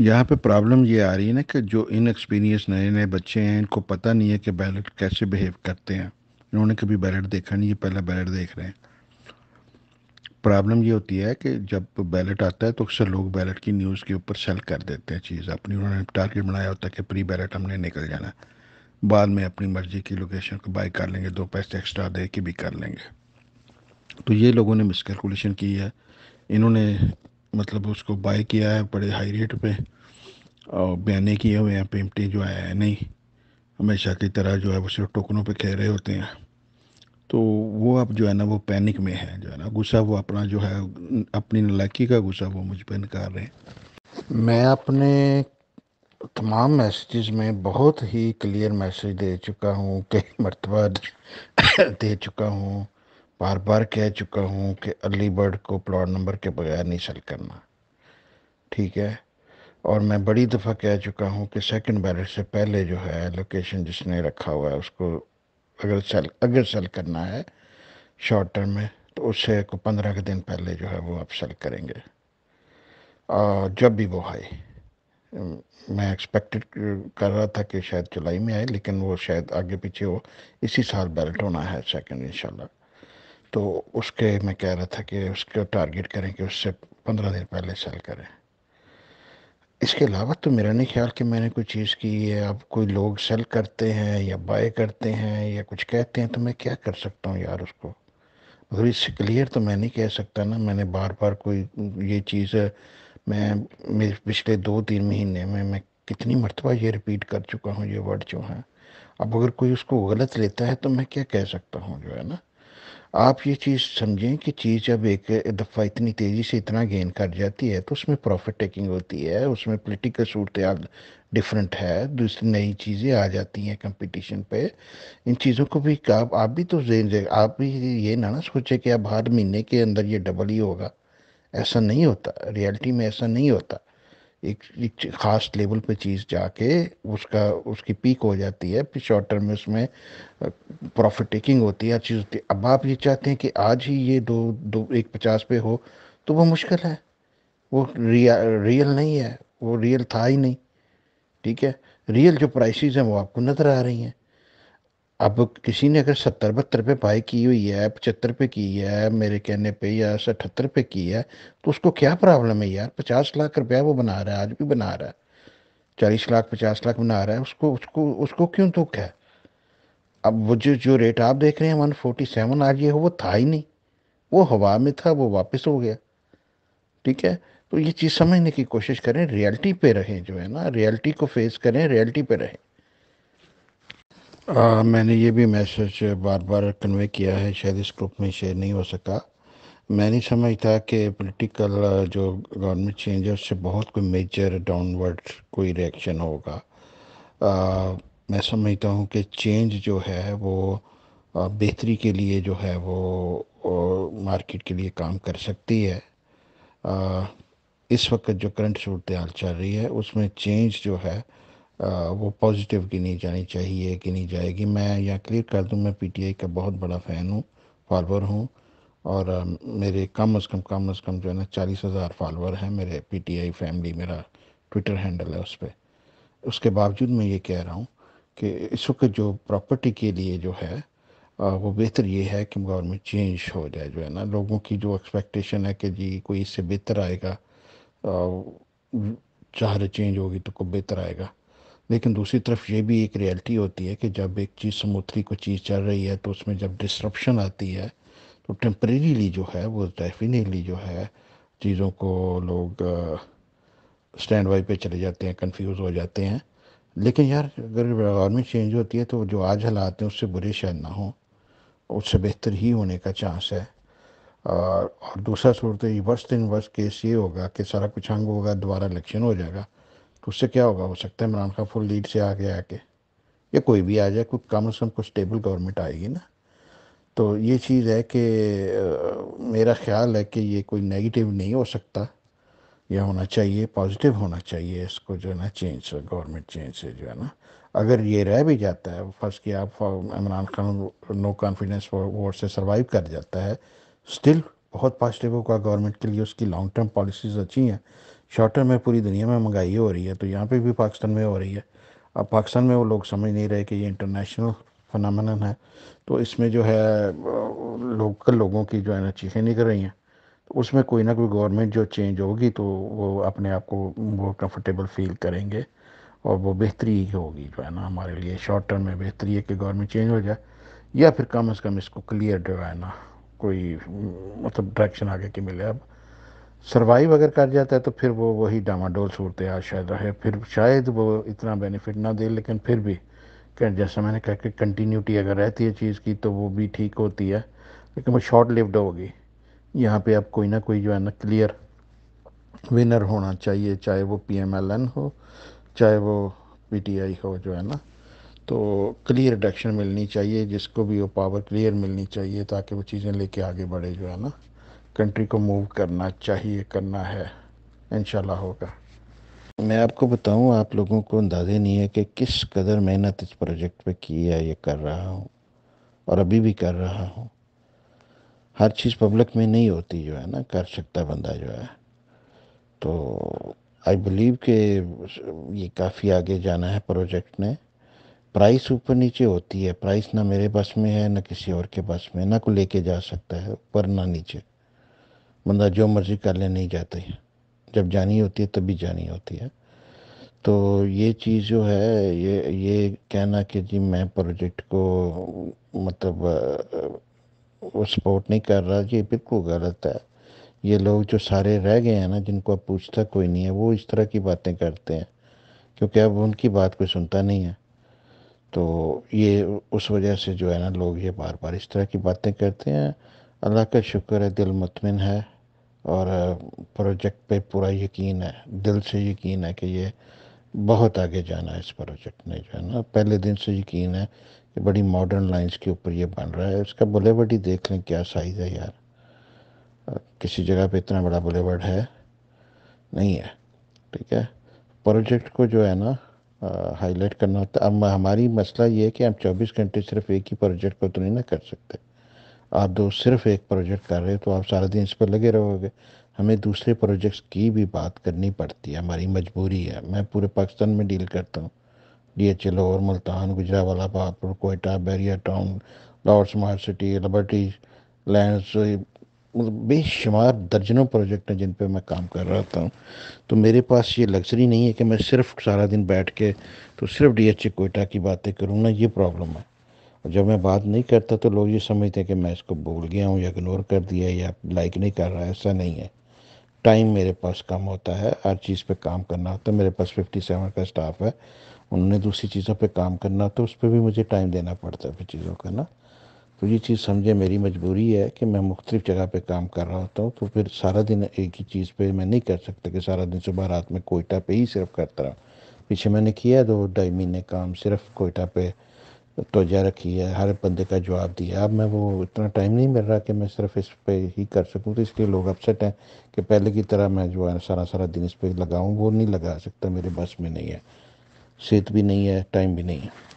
यहाँ पे प्रॉब्लम ये आ रही है ना कि जो इनएक्सपीरियंस नए नए बच्चे हैं इनको पता नहीं है कि बैलेट कैसे बिहेव करते हैं इन्होंने कभी बैलेट देखा नहीं ये पहला बैलेट देख रहे हैं प्रॉब्लम ये होती है कि जब बैलेट आता है तो अक्सर लोग बैलेट की न्यूज़ के ऊपर सेल कर देते हैं चीज़ अपनी उन्होंने टारगेट बनाया होता है कि प्री बैलेट हमने निकल जाना बाद में अपनी मर्ज़ी की लोकेशन को बाई कर लेंगे दो पैसे एक्स्ट्रा दे के भी कर लेंगे तो ये लोगों ने मिसकैलकुलेशन की है इन्होंने मतलब उसको बाय किया है बड़े हाई रेट पे और बयाने किए हुए हैं पेमटी जो है नहीं हमेशा की तरह जो है वो सिर्फ टोकनों पे खेल रहे होते हैं तो वो अब जो है ना वो पैनिक में है जो है ना गुस्सा वो अपना जो है अपनी नलाकी का गुस्सा वो मुझ पर निकाल रहे हैं मैं अपने तमाम मैसेजेस में बहुत ही क्लियर मैसेज दे चुका हूँ कई मरतबा दे चुका हूँ बार बार कह चुका हूँ कि अर्ली बर्ड को प्लॉट नंबर के बगैर नहीं सेल करना ठीक है और मैं बड़ी दफ़ा कह चुका हूँ कि सेकंड बैलेट से पहले जो है लोकेशन जिसने रखा हुआ है उसको अगर सेल अगर सेल करना है शॉर्ट टर्म में तो उससे को पंद्रह के दिन पहले जो है वो आप सेल करेंगे और जब भी वो आए मैं एक्सपेक्टेड कर रहा था कि शायद जुलाई में आए लेकिन वो शायद आगे पीछे हो इसी साल बैलेट होना है सेकेंड इनशाला तो उसके मैं कह रहा था कि उसको टारगेट करें कि उससे पंद्रह दिन पहले सेल करें इसके अलावा तो मेरा नहीं ख्याल कि मैंने कोई चीज़ की है अब कोई लोग सेल करते हैं या बाय करते हैं या कुछ कहते हैं तो मैं क्या कर सकता हूँ यार उसको मगर इससे क्लियर तो मैं नहीं कह सकता ना मैंने बार बार कोई ये चीज़ मैं पिछले दो तीन महीने में मैं कितनी मरतबा ये रिपीट कर चुका हूँ ये वर्ड जो हैं अब अगर कोई उसको गलत लेता है तो मैं क्या कह सकता हूँ जो है ना आप ये चीज़ समझें कि चीज़ जब एक दफ़ा इतनी तेज़ी से इतना गेन कर जाती है तो उसमें प्रॉफिट टेकिंग होती है उसमें पोलिटिकल सूरत डिफरेंट है दूसरी नई चीज़ें आ जाती हैं कंपटीशन पे इन चीज़ों को भी आप आप भी तो जेन आप भी ये ना ना सोचे कि अब हर महीने के अंदर ये डबल ही होगा ऐसा नहीं होता रियलिटी में ऐसा नहीं होता एक, ख़ास लेवल पे चीज़ जाके उसका उसकी पीक हो जाती है फिर शॉर्ट टर्म में उसमें प्रॉफिट टेकिंग होती है हर चीज़ होती है अब आप ये चाहते हैं कि आज ही ये दो दो एक पचास पे हो तो वो मुश्किल है वो रिया रियल नहीं है वो रियल था ही नहीं ठीक है रियल जो प्राइसेस हैं वो आपको नज़र आ रही हैं अब किसी ने अगर सत्तर बहत्तर पे बाई की हुई है पचहत्तर पे की है मेरे कहने पे या अठहत्तर पे की है तो उसको क्या प्रॉब्लम है यार पचास लाख रुपया वो बना रहा है आज भी बना रहा है चालीस लाख पचास लाख बना रहा है उसको उसको उसको क्यों दुख है अब वो जो जो रेट आप देख रहे हैं वन फोर्टी सेवन आज ये हो वो था ही नहीं वो हवा में था वो वापस हो गया ठीक है तो ये चीज़ समझने की कोशिश करें रियलिटी पे रहें जो है ना रियलिटी को फेस करें रियलिटी पे रहें आ, मैंने ये भी मैसेज बार बार कन्वे किया है शायद इस ग्रुप में शेयर नहीं हो सका मैं नहीं समझता कि पॉलिटिकल जो गवर्नमेंट चेंज है उससे बहुत कोई मेजर डाउनवर्ड कोई रिएक्शन होगा आ, मैं समझता हूँ कि चेंज जो है वो बेहतरी के लिए जो है वो, मार्केट के लिए काम कर सकती है आ, इस वक्त जो करंट सूरत हाल चल रही है उसमें चेंज जो है वो पॉजिटिव गिनी जानी चाहिए गिनी जाएगी मैं यहाँ क्लियर कर दूँ मैं पीटीआई का बहुत बड़ा फ़ैन हूँ फॉलोअर हूँ और मेरे कम अज़ कम कम अज़ कम जो है ना चालीस हज़ार फॉलोअर हैं मेरे पीटीआई फैमिली मेरा ट्विटर हैंडल है उस पर उसके बावजूद मैं ये कह रहा हूँ कि इस वक्त जो प्रॉपर्टी के लिए जो है वो बेहतर ये है कि गवर्नमेंट चेंज हो जाए जो है ना लोगों की जो एक्सपेक्टेशन है कि जी कोई इससे बेहतर आएगा चाह चेंज होगी तो कोई बेहतर आएगा लेकिन दूसरी तरफ ये भी एक रियलिटी होती है कि जब एक चीज़ समुद्री कोई चीज़ चल रही है तो उसमें जब डिस्ट्रप्शन आती है तो टेम्परेरीली जो है वो डेफिनेटली जो है चीज़ों को लोग स्टैंड बाई पे चले जाते हैं कंफ्यूज हो जाते हैं लेकिन यार अगर गवर्नमेंट चेंज होती है तो जो आज हालात हैं उससे बुरे शायद ना हों उससे बेहतर ही होने का चांस है और दूसरा सूरत वर्ष इन वर्ष केस ये होगा कि सारा कुछ हंग होगा दोबारा इलेक्शन हो जाएगा तो उससे क्या होगा हो सकता है इमरान खान फुल लीड से आगे आके या कोई भी आ जाए कुछ कम से कम कुछ स्टेबल गवर्नमेंट आएगी ना तो ये चीज़ है कि मेरा ख्याल है कि ये कोई नेगेटिव नहीं हो सकता या होना चाहिए पॉजिटिव होना चाहिए इसको जो है ना चेंज गवर्नमेंट चेंज से जो है ना अगर ये रह भी जाता है फर्स्ट कि आप Imran Khan no confidence vote से सर्वाइव कर जाता है स्टिल बहुत पॉजिटिव होगा गवर्नमेंट के लिए उसकी लॉन्ग टर्म पॉलिसीज़ अच्छी हैं शॉर्ट टर्म में पूरी दुनिया में महंगाई हो रही है तो यहाँ पे भी पाकिस्तान में हो रही है अब पाकिस्तान में वो लोग समझ नहीं रहे कि ये इंटरनेशनल फनामन है तो इसमें जो है लोकल लोगों की जो है ना चीखें निकल रही हैं तो उसमें कोई ना कोई गवर्नमेंट जो चेंज होगी तो वो अपने आप को वो कंफर्टेबल फील करेंगे और वो बेहतरी होगी जो है ना हमारे लिए शॉर्ट टर्म में बेहतरी है कि गवर्नमेंट चेंज हो जाए या फिर कम अज़ कम इसको क्लियर जो है ना कोई मतलब डायरेक्शन आगे की मिले अब सर्वाइव अगर कर जाता है तो फिर वो वही डामाडोल सूरत हाल शायद रहे फिर शायद वो इतना बेनिफिट ना दे लेकिन फिर भी जैसा मैंने कहा कि कंटिन्यूटी अगर रहती है चीज़ की तो वो भी ठीक होती है लेकिन वो शॉर्ट लिव्ड होगी यहाँ पे अब कोई ना कोई जो है ना क्लियर विनर होना चाहिए चाहे वो पी एम एल एन हो चाहे वो पी टी आई हो जो है ना तो क्लियर डायरेक्शन मिलनी चाहिए जिसको भी वो पावर क्लियर मिलनी चाहिए ताकि वो चीज़ें लेके आगे बढ़े जो है ना कंट्री को मूव करना चाहिए करना है इन होगा मैं आपको बताऊं आप लोगों को अंदाजे नहीं है कि किस कदर मेहनत इस प्रोजेक्ट पे की है ये कर रहा हूँ और अभी भी कर रहा हूँ हर चीज़ पब्लिक में नहीं होती जो है ना कर सकता बंदा जो है तो आई बिलीव के ये काफ़ी आगे जाना है प्रोजेक्ट ने प्राइस ऊपर नीचे होती है प्राइस ना मेरे बस में है ना किसी और के बस में ना को लेके जा सकता है ऊपर ना नीचे बंदा जो मर्जी कर ले नहीं जाते जब जानी होती है तभी जानी होती है तो ये चीज़ जो है ये ये कहना कि जी मैं प्रोजेक्ट को मतलब सपोर्ट नहीं कर रहा ये बिल्कुल गलत है ये लोग जो सारे रह गए हैं ना जिनको अब पूछता कोई नहीं है वो इस तरह की बातें करते हैं क्योंकि अब उनकी बात कोई सुनता नहीं है तो ये उस वजह से जो है ना लोग ये बार बार इस तरह की बातें करते हैं अल्लाह का शुक्र है दिल मुतमिन है और प्रोजेक्ट पे पूरा यकीन है दिल से यकीन है कि ये बहुत आगे जाना है इस प्रोजेक्ट ने जो है ना पहले दिन से यकीन है कि बड़ी मॉडर्न लाइंस के ऊपर ये बन रहा है इसका बुलेवर्ड ही देख लें क्या साइज़ है यार किसी जगह पे इतना बड़ा बुलेवर्ड है नहीं है ठीक है प्रोजेक्ट को जो है ना हाईलाइट करना होता है अब हमारी मसला ये है कि हम 24 घंटे सिर्फ एक ही प्रोजेक्ट को तो नहीं ना कर सकते आप दो सिर्फ एक प्रोजेक्ट कर रहे हो तो आप सारा दिन इस पर लगे रहोगे हमें दूसरे प्रोजेक्ट्स की भी बात करनी पड़ती है हमारी मजबूरी है मैं पूरे पाकिस्तान में डील करता हूँ डी एच लाहौर मुल्तान गुजरावाला पापुर Quetta Bahria town Lahore smart city liberty land बेशुमार दर्जनों प्रोजेक्ट हैं जिन पर मैं काम कर रहा था तो मेरे पास ये लग्जरी नहीं है कि मैं सिर्फ सारा दिन बैठ के तो सिर्फ डी एच ए कोयटा की बातें करूँ ना ये प्रॉब्लम है जब मैं बात नहीं करता तो लोग ये समझते हैं कि मैं इसको भूल गया हूँ या इग्नोर कर दिया या लाइक नहीं कर रहा ऐसा नहीं है टाइम मेरे पास कम होता है हर चीज़ पे काम करना होता है मेरे पास फिफ्टी सेवन का स्टाफ है उन्होंने दूसरी चीज़ों पे काम करना तो उस पर भी मुझे टाइम देना पड़ता है फिर चीज़ों का ना तो ये चीज़ समझे मेरी मजबूरी है कि मैं मुख्तलिफ जगह पे काम कर रहा होता हूँ तो फिर सारा दिन एक ही चीज़ पे मैं नहीं कर सकता कि सारा दिन सुबह रात में कोयटा पे ही सिर्फ करता रहा पीछे मैंने किया दो ढाई महीने काम सिर्फ कोयटा पे तोज़ा रखी है हर बंदे का जवाब दिया अब मैं वो इतना टाइम नहीं मिल रहा कि मैं सिर्फ इस पर ही कर सकूँ तो इसलिए लोग अपसेट हैं कि पहले की तरह मैं जो है सारा सारा दिन इस पर लगाऊँ वो नहीं लगा सकता मेरे बस में नहीं है सेहत भी नहीं है टाइम भी नहीं है